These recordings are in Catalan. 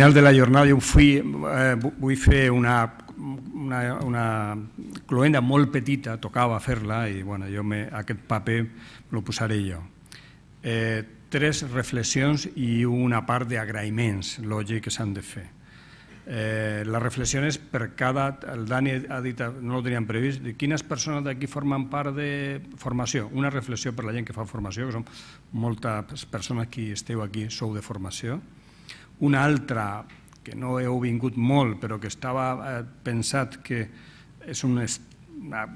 final de la jornada jo fui, eh, vull fer una, una, una cloenda molt petita, tocava fer-la i bueno, jo me, aquest paper lo posaré jo. Eh, tres reflexions i una part d'agraïments, lògic, que s'han de fer. Eh, la reflexió és per cada... El Dani ha dit, no ho teníem previst, de quines persones d'aquí formen part de formació. Una reflexió per la gent que fa formació, que són moltes persones que esteu aquí, sou de formació. Una altra, que no heu vingut molt, però que estava eh, pensat que és una,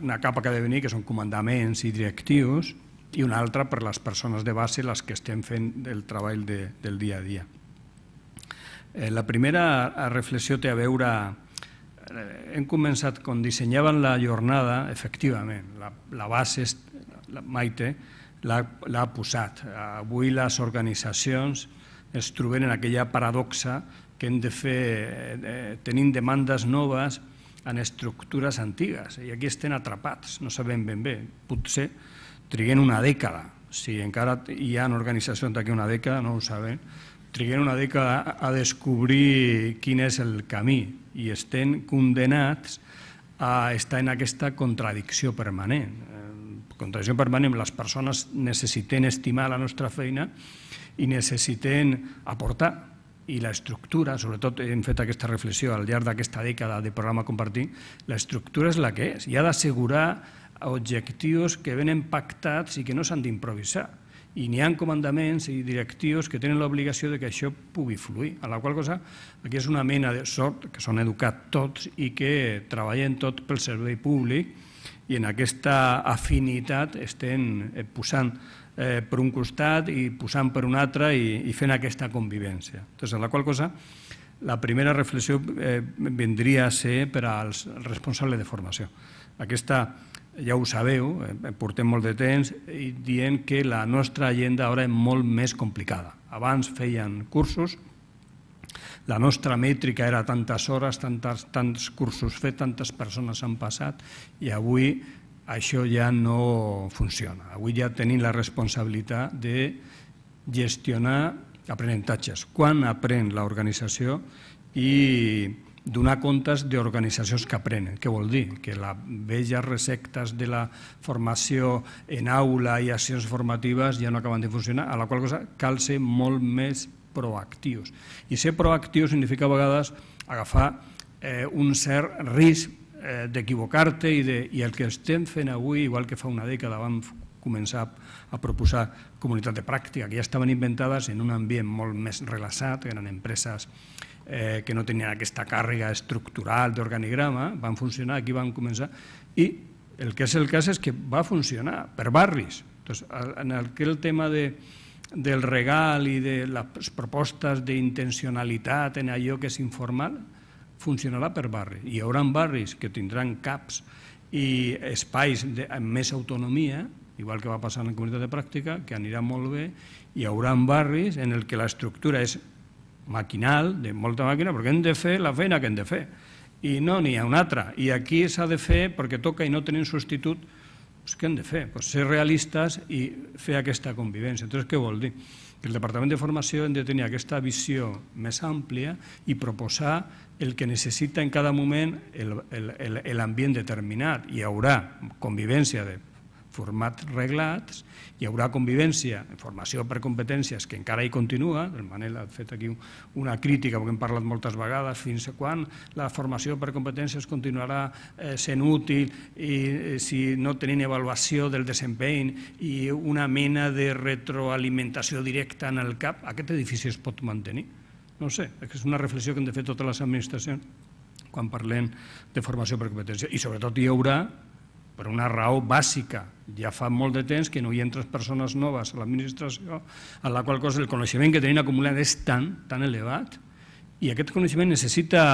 una capa que ha de venir, que són comandaments i directius, i una altra per les persones de base, les que estem fent el treball del dia a dia. Eh, la primera reflexió té a veure eh, hem començat, quan dissenyaven la jornada, efectivament, la, la base, la Maite, l'ha posat. Avui les organitzacions es troben en aquella paradoxa que hem de fer eh, eh, tenint demandes noves en estructures antigues. I aquí estem atrapats, no sabem ben bé. Potser triguem una dècada. Si encara hi ha organitzacions d'aquí una dècada, no ho sabem, triguem una dècada a descobrir quin és el camí i estem condenats a estar en aquesta contradicció permanent. Eh, contradicció permanent, les persones necessitem estimar la nostra feina i necessitem aportar i la estructura, sobretot hem fet aquesta reflexió al llarg d'aquesta dècada de programa la l'estructura és la que és i ha d'assegurar objectius que venen pactats i que no s'han d'improvisar. I n'hi ha comandaments i directius que tenen l'obligació de que això pugui fluir, a la qual cosa aquí és una mena de sort que són educats tots i que treballen tot pel servei públic i en aquesta afinitat estem eh, posant eh, per un costat i posant per un altre i, i fent aquesta convivència. Llavors, la qual cosa, la primera reflexió eh, vendria a ser per als responsables de formació. Aquesta, ja ho sabeu, eh, portem molt de temps i dient que la nostra agenda ara és molt més complicada. Abans feien cursos, la nostra mètrica era tantes hores, tants cursos fets, tantes persones han passat i avui això ja no funciona. Avui ja tenim la responsabilitat de gestionar aprenentatges, quan aprèn l'organització i donar comptes d'organitzacions que aprenen. Què vol dir? Que les velles receptes de la formació en aula i accions formatives ja no acaben de funcionar, a la qual cosa cal ser molt més proactius. I ser proactius significa a vegades agafar eh, un cert risc Eh, d'equivocar-te i, de, i el que estem fent avui, igual que fa una dècada vam començar a proposar comunitat de pràctica que ja estaven inventades en un ambient molt més relaxat, eren empreses eh, que no tenien aquesta càrrega estructural d'organigrama, van funcionar, aquí van començar, i el que és el cas és que va funcionar per barris. Entonces, en aquell tema de, del regal i de les propostes d'intencionalitat en allò que és informal, funcionarà per barri. Hi haurà barris que tindran CAPs i espais de, amb més autonomia, igual que va passar en la comunitat de pràctica, que anirà molt bé, hi haurà barris en el que l'estructura és maquinal, de molta màquina, perquè hem de fer la feina que hem de fer. I no, n'hi ha una altra. I aquí s'ha de fer, perquè toca i no tenim substitut, què hem de fer? ser realistes i fer aquesta convivència. Entonces, què vol dir? El Departament de Formació hem de tenir aquesta visió més àmplia i proposar el que necessita en cada moment l'ambient determinat. Hi haurà convivència de format reglats, hi haurà convivència, formació per competències, que encara hi continua, el Manel ha fet aquí una crítica, perquè hem parlat moltes vegades, fins a quan la formació per competències continuarà eh, sent útil i eh, si no tenim avaluació del desempeny i una mena de retroalimentació directa en el CAP, aquest edifici es pot mantenir? No sé, és una reflexió que hem de fer totes les administracions quan parlem de formació per competència. I sobretot hi haurà per una raó bàsica. Ja fa molt de temps que no hi entres persones noves a l'administració, en la qual cosa el coneixement que tenim acumulat és tan, tan elevat i aquest coneixement necessita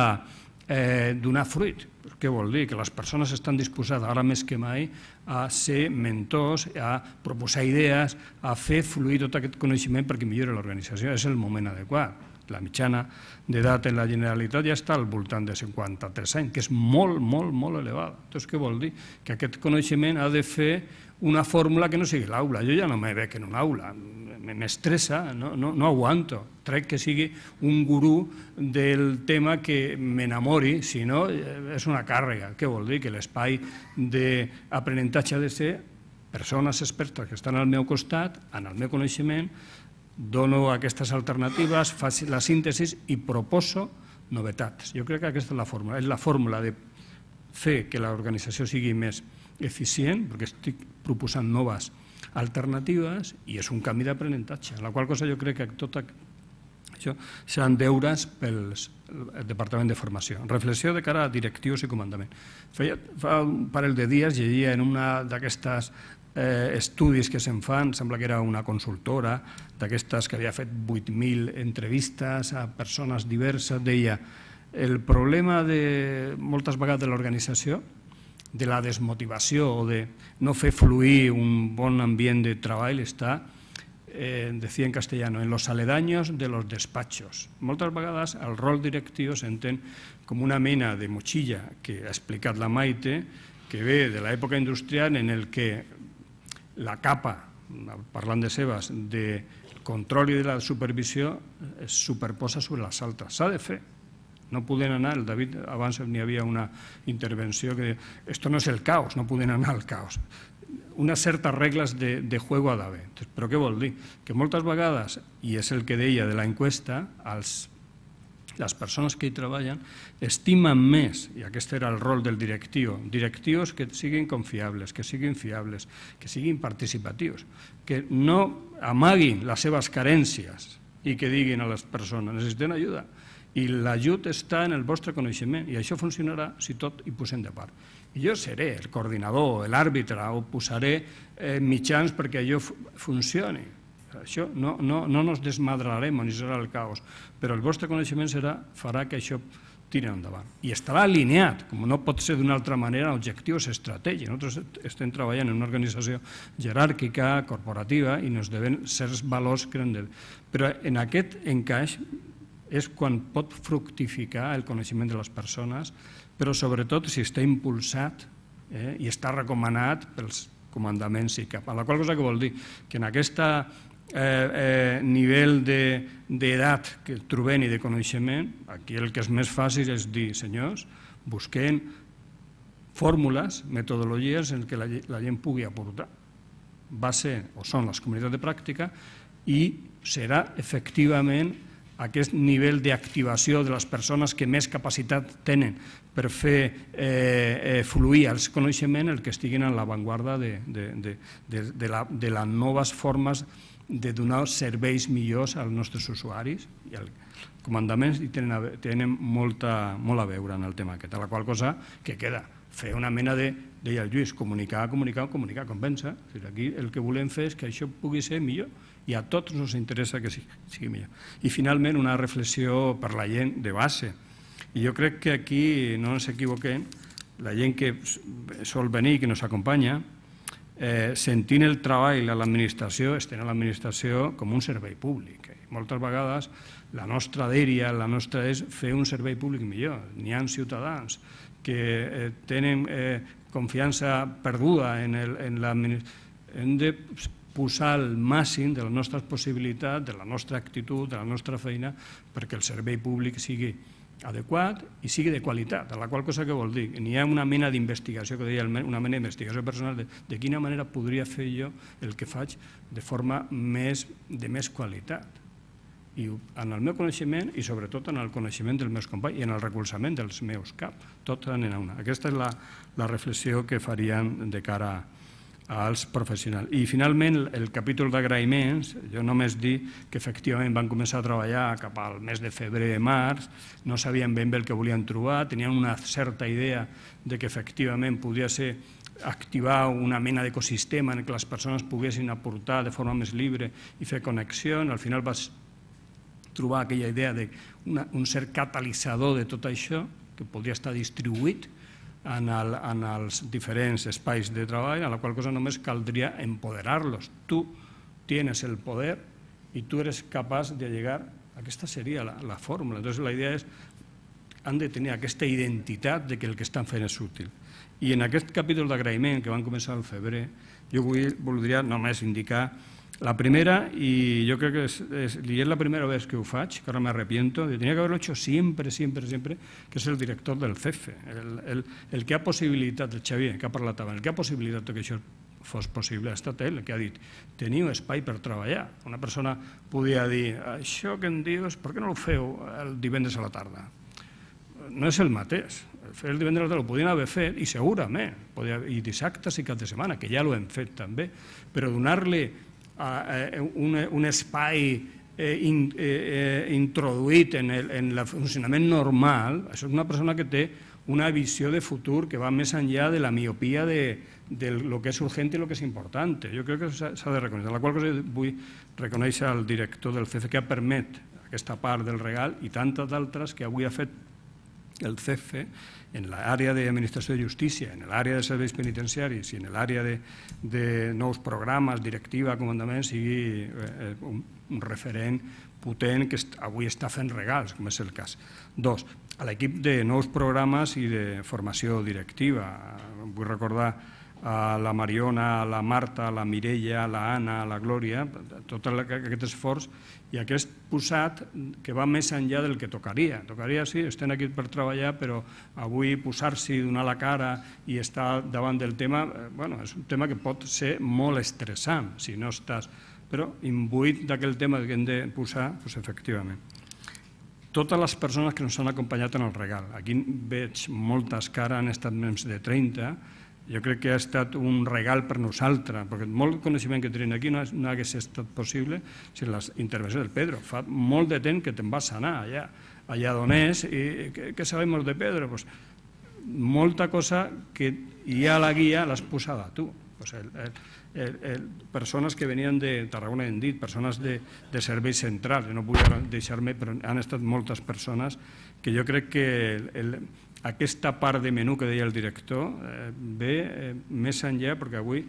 eh, donar fruit. Què vol dir? Que les persones estan disposades ara més que mai a ser mentors, a proposar idees, a fer fluir tot aquest coneixement perquè millori l'organització. És el moment adequat la mitjana d'edat en la Generalitat ja està al voltant de 53 anys, que és molt, molt, molt elevada. Llavors, què vol dir? Que aquest coneixement ha de fer una fórmula que no sigui l'aula. Jo ja no me veig en una aula, m'estressa, no, no, no aguanto. Trec que sigui un gurú del tema que m'enamori, si no eh, és una càrrega. Què vol dir? Que l'espai d'aprenentatge ha de ser persones expertes que estan al meu costat, en el meu coneixement, dono aquestes alternatives, faci la síntesi i proposo novetats. Jo crec que aquesta és la fórmula. És la fórmula de fer que l'organització sigui més eficient, perquè estic proposant noves alternatives i és un canvi d'aprenentatge. La qual cosa jo crec que tot això seran deures pels Departament de Formació. Reflexió de cara a directius i comandament. fa un parell de dies llegia en una d'aquestes eh, estudis que se'n fan, sembla que era una consultora d'aquestes que havia fet 8.000 entrevistes a persones diverses, deia el problema de moltes vegades de l'organització, de la desmotivació o de no fer fluir un bon ambient de treball està, eh, decía en castellano, en los aledaños de los despachos. Moltes vegades el rol directiu s'entén com una mena de motxilla que ha explicat la Maite, que ve de l'època industrial en el que la capa, parlant de seves, de control i de la supervisió es superposa sobre les altres. S'ha de fer. No poden anar, el David abans n'hi havia una intervenció que deia «esto no és el caos, no poden anar al caos» unes certes regles de, de juego ha d'haver. Però què vol dir? Que moltes vegades, i és el que deia de la enquesta, els les persones que hi treballen estimen més, i aquest era el rol del directiu, directius que siguin confiables, que siguin fiables, que siguin participatius, que no amaguin les seves carències i que diguin a les persones necessiten ajuda i l'ajut està en el vostre coneixement i això funcionarà si tot hi posem de part. I jo seré el coordinador, l'àrbitre o posaré eh, mitjans perquè allò funcioni això no, no, no nos desmadrarem, ni serà el caos, però el vostre coneixement serà, farà que això tira endavant. I estarà alineat, com no pot ser d'una altra manera, objectius estratègics. Nosaltres estem treballant en una organització jeràrquica, corporativa, i ens deben certs valors que hem de... Però en aquest encaix és quan pot fructificar el coneixement de les persones, però sobretot si està impulsat eh, i està recomanat pels comandaments i cap. A la qual cosa que vol dir? Que en aquesta eh, eh nivell d'edat de, que trobem i de coneixement, aquí el que és més fàcil és dir, senyors, busquem fórmules, metodologies en què la, la gent pugui aportar. Va ser o són les comunitats de pràctica i serà efectivament aquest nivell d'activació de les persones que més capacitat tenen per fer eh, eh, fluir els coneixements el que estiguin en l'avantguarda de, de, de, de, de, la, de les noves formes de donar serveis millors als nostres usuaris i el comandaments hi tenen, tenen molta, molt a veure en el tema aquest, a la qual cosa que queda fer una mena de, deia el Lluís, comunicar, comunicar, comunicar, convèncer. Aquí el que volem fer és que això pugui ser millor i a tots ens interessa que sigui, sigui millor. I finalment una reflexió per la gent de base. I jo crec que aquí, no ens equivoquem, la gent que sol venir i que ens acompanya, Eh, sentint el treball a l'administració, estén a l'administració com un servei públic. Moltes vegades la nostra dèria, la nostra és fer un servei públic millor. N'hi ha ciutadans que eh, tenen eh, confiança perduda en, el, en l'administració. Hem de posar el màxim de les nostres possibilitats, de la nostra actitud, de la nostra feina, perquè el servei públic sigui adequat i sigui de qualitat, a la qual cosa que vol dir? N'hi ha una mena d'investigació, que deia una mena d'investigació personal, de, de quina manera podria fer jo el que faig de forma més, de més qualitat. I en el meu coneixement i sobretot en el coneixement dels meus companys i en el recolzament dels meus cap, tot en una. Aquesta és la, la reflexió que farien de cara a als professionals. I finalment, el capítol d'agraïments, jo només dic que efectivament van començar a treballar cap al mes de febrer i març, no sabien ben bé el que volien trobar, tenien una certa idea de que efectivament podia ser activar una mena d'ecosistema en què les persones poguessin aportar de forma més lliure i fer connexió. Al final vas trobar aquella idea d'un cert catalitzador de tot això, que podria estar distribuït, en, el, en els diferents espais de treball, a la qual cosa només caldria empoderar-los. Tu tienes el poder i tu eres capaç de llegar. Aquesta seria la, la fórmula. Entonces, la idea és han de tenir aquesta identitat de que el que estan fent és útil. I en aquest capítol d'agraïment que van començar al febrer, jo vull, voldria només indicar la primera, y yo creo que es, es, y es la primera vez que ho faig, que ahora me arrepiento, yo tenía que haberlo hecho siempre, siempre, siempre, que es el director del CEFE, el, el, el que ha possibilitat, el Xavier, que ha parlat abans, el que ha possibilitat que això fos possible, ha estat ell que ha dit teniu espai per treballar. Una persona podia dir, això que em dius, per què no ho feu el divendres a la tarda? No és el mateix. Fer el divendres a la tarda ho podien haver fet i segurament, podia, i dissabtes i cap de setmana, que ja ho hem fet també, però donar-li un, un espai eh, in, eh, eh, introduït en el, en el funcionament normal, això és una persona que té una visió de futur que va més enllà de la miopia de, de lo que és urgent i lo que és important. Jo crec que s'ha de reconèixer. La qual cosa vull reconèixer al director del CC que ha permet aquesta part del regal i tantes d'altres que avui ha fet el CEFE, en la d'administració de justícia, de en l'àrea de serveis penitenciaris i en l'àrea de, de nous programes, directiva, comandament, sigui eh, eh, un, un referent potent que avui està fent regals, com és el cas. Dos, a l'equip de nous programes i de formació directiva. Vull recordar a la Mariona, a la Marta, a la Mireia, a la Anna, a la Glòria, tot aquest esforç i aquest posat que va més enllà del que tocaria. Tocaria, sí, estem aquí per treballar, però avui posar-s'hi, donar la cara i estar davant del tema, eh, bueno, és un tema que pot ser molt estressant si no estàs, però imbuït d'aquell tema que hem de posar, doncs efectivament. Totes les persones que ens han acompanyat en el regal. Aquí veig moltes cares, han estat menys de 30, jo crec que ha estat un regal per nosaltres, perquè molt coneixement que tenim aquí no, no hagués estat possible si les intervencions del Pedro. Fa molt de temps que te'n vas anar allà, allà d'on és, i què sabem de Pedro? Pues, molta cosa que hi ha a la guia l'has posada tu. Pues el, el, el, el, persones que venien de Tarragona, hem dit, persones de, de serveis centrals, no vull deixar-me, però han estat moltes persones que jo crec que el, el, aquesta part de menú que deia el director eh, ve eh, més enllà perquè avui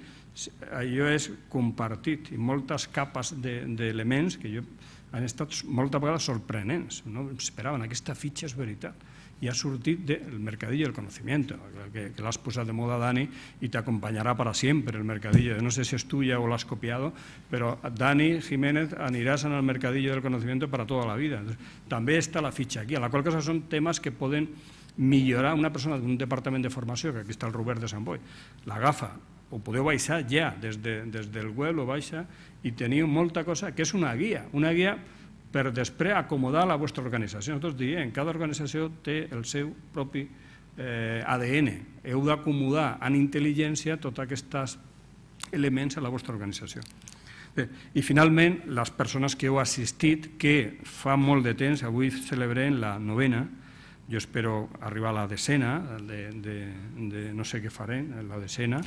allò és compartit i moltes capes d'elements de, que jo han estat moltes vegades sorprenents. No esperaven, aquesta fitxa és veritat i ha sortit del mercadillo del conocimiento, que, que l'has posat de moda, Dani, i t'acompanyarà per a sempre el mercadillo. No sé si és ja o l'has copiado, però Dani Jiménez aniràs en el mercadillo del conocimiento a tota la vida. També està la fitxa aquí, a la qual cosa són temes que poden millorar una persona d'un departament de formació, que aquí està el Robert de Sant Boi, l'agafa, ho podeu baixar ja, des, de, des del web ho baixa, i teniu molta cosa que és una guia, una guia per després acomodar la vostra organització. Nosaltres diem, cada organització té el seu propi eh, ADN. Heu d'acomodar en intel·ligència tots aquests elements a la vostra organització. Bé, I finalment, les persones que heu assistit, que fa molt de temps, avui celebrem la novena, jo espero arribar a la decena, de, de, de, no sé què faré, la decena,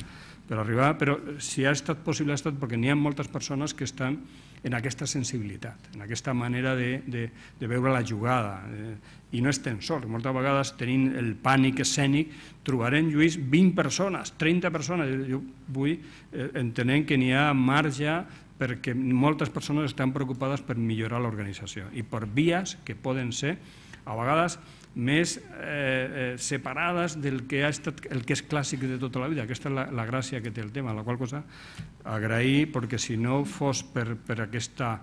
per arribar, però si ha estat possible ha estat perquè n'hi ha moltes persones que estan en aquesta sensibilitat, en aquesta manera de, de, de veure la jugada. Eh? I no estem sols, moltes vegades tenim el pànic escènic, trobarem, Lluís, 20 persones, 30 persones. Jo vull eh, entenent que n'hi ha marge perquè moltes persones estan preocupades per millorar l'organització i per vies que poden ser, a vegades, més eh, eh, separades del que, ha estat, el que és clàssic de tota la vida. Aquesta és la, la gràcia que té el tema, la qual cosa agrair, perquè si no fos per, per aquesta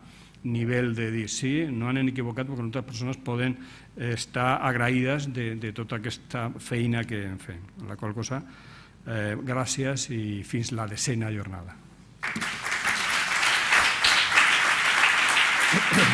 nivell de dir sí, no han equivocat perquè moltes persones poden eh, estar agraïdes de, de tota aquesta feina que hem fet. La qual cosa, eh, gràcies i fins la decena jornada. Thank you.